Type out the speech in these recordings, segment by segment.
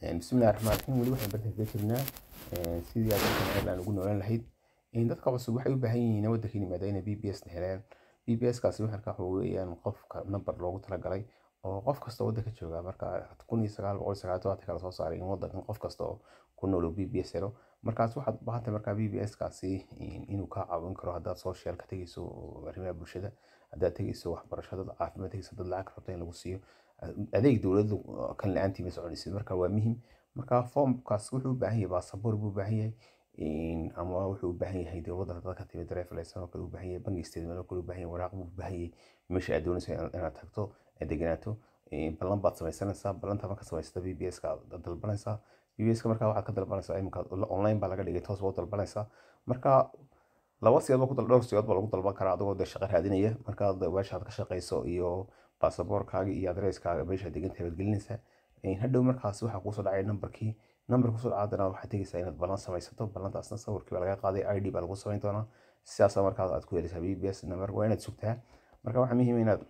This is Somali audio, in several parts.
bismillahi raxmaan raxiim weli waxaan barta kaga jirnaa sidii aad dalkan airline ugu noolaan lahayd dadka cusub waxay u baahan yihiin waddanka yimaada inay b b s na helaan b b s kaasi waxaan ka waxa qofka number loogu talagalay oo qof kasta wadanka jooga marka kala soo saaray in wadankan qof kasta oo ku nooloo b b s helo markaas waxaad u baahantahay markaa b b s kaasi inuu kaa caawin karo haddaad social ka tegeyso arrimaha bulshada haddaad tegeyso waxbarasho dad caafimaad tegeyso dad lacag rabto in lagu siiyo ah, adeeg dowladu kan la-aantii ma soconaysid marka waa muhiim marka formkaas wuxuu u baahan yahay baasaboor buu baahan yahay ama wuxuu u baahan yahay dee wadanka dad ka timid oo kale u baahan yahay bangi statement oo kale u baahan yahay waraaq buu u baahan yahay meesha aad doonaysa inaad tagto deganaato eh, balan baad samaysanaysaa balanta marka samaysta vbs kaad dalbanaysaa vbs ka markaa waxaad ka dalbanaysaa iminka online baa laga dhigay toos baa u dalbanaysaa marka laba siyaad baa dhowr siyaad baa lagu dalban karaa adigoo dee shaqo raadinaya markaad meeshaad ka shaqayso iyo baasaboorkaaga iyo adreeskaaga meeshaad deganta baad gelinaysaa eh, hadhow markaas waxaa kuusoo dhacay nambarkii nambar kusoo dhaca waxaad tegaysaa inaad balan samaysato balantaasna sawirkii baa laga qaaday id baa lagu samayn doonaa sidaasa markaas aad ku helaysaa vbs nambar waa inaad sugtaa marka waxaa muhiim ah inaad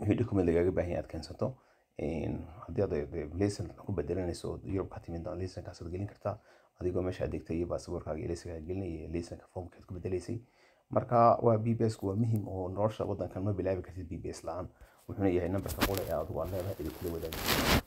wixii document lagaaga baahan aad keensato haddii laysan ku bedelanayso yurub ka timid laysankaasaad gelin kartaa adigoo meesha adeegtay iyo baasaboorkaaga iyo laysankaa gelinaya iyo laysanka foomkaad ku bedelaysay marka waa b b sku waa muhim oo nolosha waddankan ma bilaabi kartid b b s la-aan wuxuuna yahay numberka qole ee adigu aan leedahay idin wadaagi